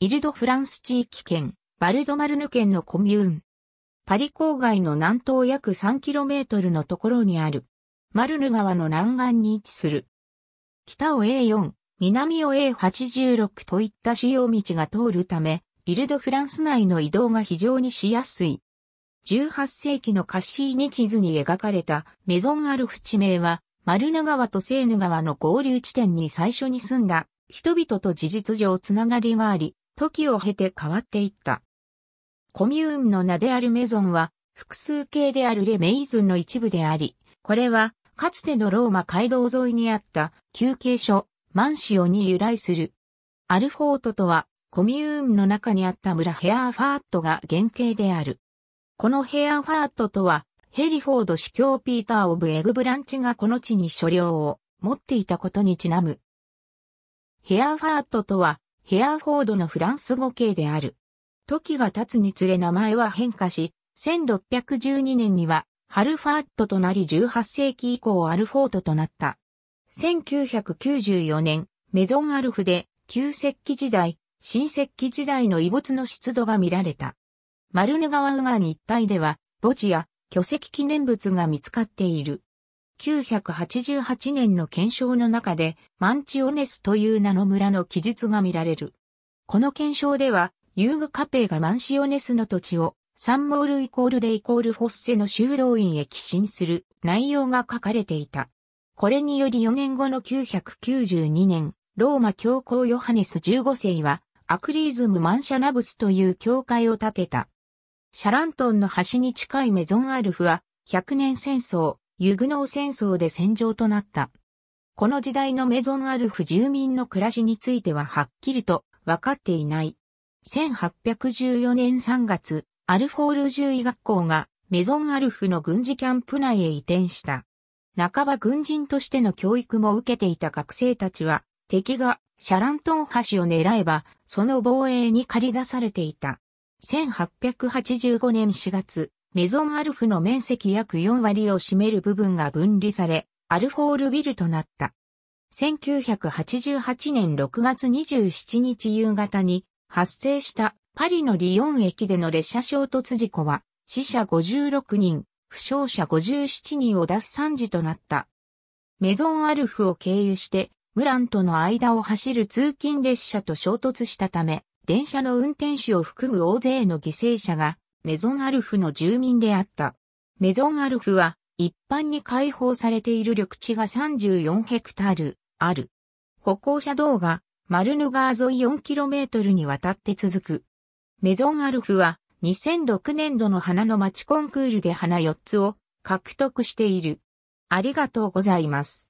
イルドフランス地域圏、バルドマルヌ県のコミューン。パリ郊外の南東約 3km のところにある。マルヌ川の南岸に位置する。北を A4、南を A86 といった使用道が通るため、イルドフランス内の移動が非常にしやすい。18世紀のカッシーニ地図に描かれたメゾンアルフ地名は、マルヌ川とセーヌ川の合流地点に最初に住んだ人々と事実上つながりがあり、時を経て変わっていった。コミューンの名であるメゾンは、複数形であるレメイズンの一部であり、これは、かつてのローマ街道沿いにあった休憩所、マンシオに由来する。アルフォートとは、コミューンの中にあった村ヘアーファートが原型である。このヘアーファートとは、ヘリフォード司教ピーター・オブ・エグブランチがこの地に所領を持っていたことにちなむ。ヘアーファートとは、ヘアフォードのフランス語系である。時が経つにつれ名前は変化し、1612年にはハルファーットとなり18世紀以降アルフォートとなった。1994年、メゾンアルフで旧石器時代、新石器時代の遺物の出土が見られた。マルヌ川右岸一帯では、墓地や巨石記念物が見つかっている。1988年の検証の中で、マンチオネスという名の村の記述が見られる。この検証では、ユーグカペイがマンシオネスの土地を、サンモールイコールでイコールフォッセの修道院へ寄進する内容が書かれていた。これにより4年後の992年、ローマ教皇ヨハネス15世は、アクリーズム・マンシャナブスという教会を建てた。シャラントンの橋に近いメゾンアルフは、100年戦争、ユグノー戦争で戦場となった。この時代のメゾンアルフ住民の暮らしについてははっきりと分かっていない。1814年3月、アルフォール獣医学校がメゾンアルフの軍事キャンプ内へ移転した。半ば軍人としての教育も受けていた学生たちは、敵がシャラントン橋を狙えば、その防衛に駆り出されていた。1885年4月、メゾンアルフの面積約4割を占める部分が分離され、アルフォールビルとなった。1988年6月27日夕方に発生したパリのリヨン駅での列車衝突事故は死者56人、負傷者57人を出す惨事となった。メゾンアルフを経由してムランとの間を走る通勤列車と衝突したため、電車の運転手を含む大勢の犠牲者がメゾンアルフの住民であった。メゾンアルフは一般に開放されている緑地が34ヘクタールある。歩行者道がマルヌ川沿い 4km にわたって続く。メゾンアルフは2006年度の花の町コンクールで花4つを獲得している。ありがとうございます。